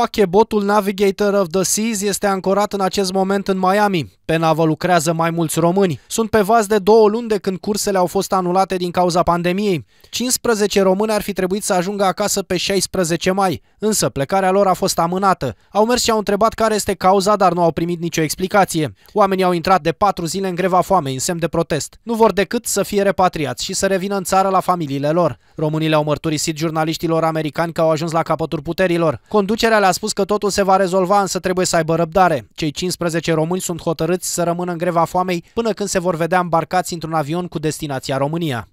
Pachebotul Navigator of the Seas este ancorat în acest moment în Miami. Pe navă lucrează mai mulți români. Sunt pe vas de două luni de când cursele au fost anulate din cauza pandemiei. 15 români ar fi trebuit să ajungă acasă pe 16 mai, însă plecarea lor a fost amânată. Au mers și au întrebat care este cauza, dar nu au primit nicio explicație. Oamenii au intrat de patru zile în greva foamei, în semn de protest. Nu vor decât să fie repatriați și să revină în țară la familiile lor. Românii le au mărturisit jurnaliștilor americani că au ajuns la capătul puterilor. Conducerea Dumitale a spus că totul se va rezolva, însă trebuie să aibă răbdare. Cei 15 români sunt hotărâți să rămână în greva foamei până când se vor vedea îmbarcați într-un avion cu destinația România.